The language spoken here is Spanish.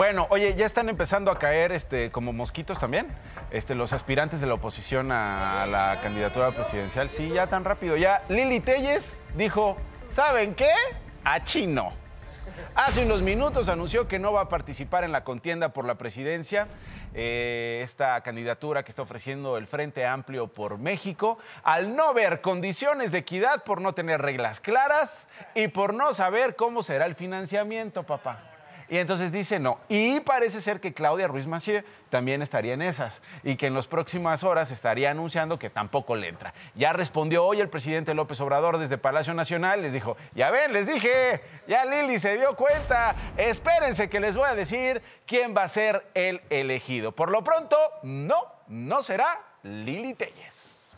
Bueno, oye, ya están empezando a caer este, como mosquitos también. Este, los aspirantes de la oposición a la candidatura presidencial. Sí, ya tan rápido. Ya Lili Telles dijo, ¿saben qué? A chino. Hace unos minutos anunció que no va a participar en la contienda por la presidencia, eh, esta candidatura que está ofreciendo el Frente Amplio por México, al no ver condiciones de equidad por no tener reglas claras y por no saber cómo será el financiamiento, papá. Y entonces dice no. Y parece ser que Claudia Ruiz Massieu también estaría en esas y que en las próximas horas estaría anunciando que tampoco le entra. Ya respondió hoy el presidente López Obrador desde Palacio Nacional, les dijo, ya ven, les dije, ya Lili se dio cuenta, espérense que les voy a decir quién va a ser el elegido. Por lo pronto, no, no será Lili Telles.